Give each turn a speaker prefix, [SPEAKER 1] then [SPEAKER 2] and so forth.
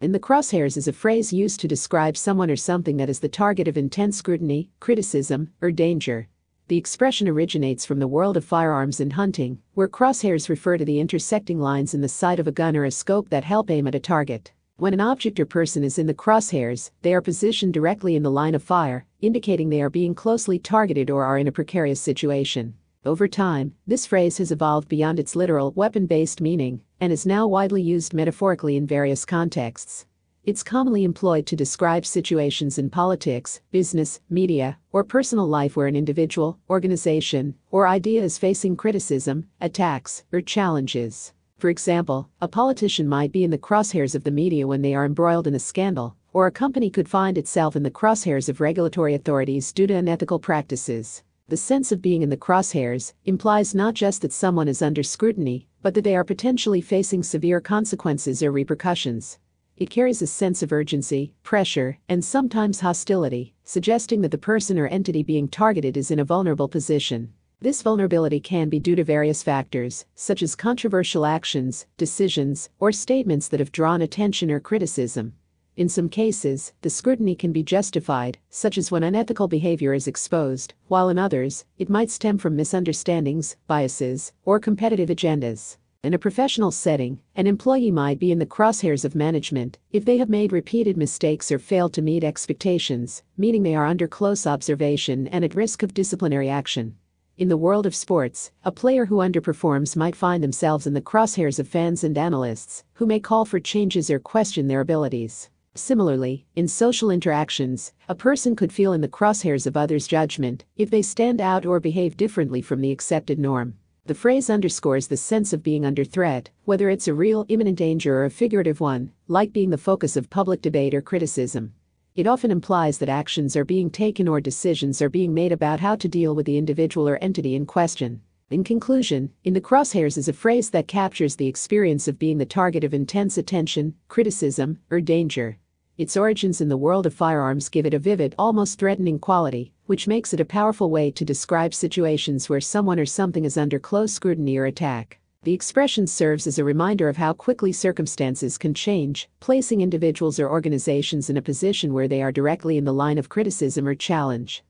[SPEAKER 1] In the crosshairs is a phrase used to describe someone or something that is the target of intense scrutiny, criticism, or danger. The expression originates from the world of firearms and hunting, where crosshairs refer to the intersecting lines in the sight of a gun or a scope that help aim at a target. When an object or person is in the crosshairs, they are positioned directly in the line of fire, indicating they are being closely targeted or are in a precarious situation. Over time, this phrase has evolved beyond its literal weapon based meaning and is now widely used metaphorically in various contexts. It's commonly employed to describe situations in politics, business, media, or personal life where an individual, organization, or idea is facing criticism, attacks, or challenges. For example, a politician might be in the crosshairs of the media when they are embroiled in a scandal, or a company could find itself in the crosshairs of regulatory authorities due to unethical practices. The sense of being in the crosshairs implies not just that someone is under scrutiny, but that they are potentially facing severe consequences or repercussions. It carries a sense of urgency, pressure, and sometimes hostility, suggesting that the person or entity being targeted is in a vulnerable position. This vulnerability can be due to various factors, such as controversial actions, decisions, or statements that have drawn attention or criticism. In some cases, the scrutiny can be justified, such as when unethical behavior is exposed, while in others, it might stem from misunderstandings, biases, or competitive agendas. In a professional setting, an employee might be in the crosshairs of management if they have made repeated mistakes or failed to meet expectations, meaning they are under close observation and at risk of disciplinary action. In the world of sports, a player who underperforms might find themselves in the crosshairs of fans and analysts, who may call for changes or question their abilities. Similarly, in social interactions, a person could feel in the crosshairs of others' judgment if they stand out or behave differently from the accepted norm. The phrase underscores the sense of being under threat, whether it's a real, imminent danger or a figurative one, like being the focus of public debate or criticism. It often implies that actions are being taken or decisions are being made about how to deal with the individual or entity in question. In conclusion, In the Crosshairs is a phrase that captures the experience of being the target of intense attention, criticism, or danger. Its origins in the world of firearms give it a vivid, almost threatening quality, which makes it a powerful way to describe situations where someone or something is under close scrutiny or attack. The expression serves as a reminder of how quickly circumstances can change, placing individuals or organizations in a position where they are directly in the line of criticism or challenge.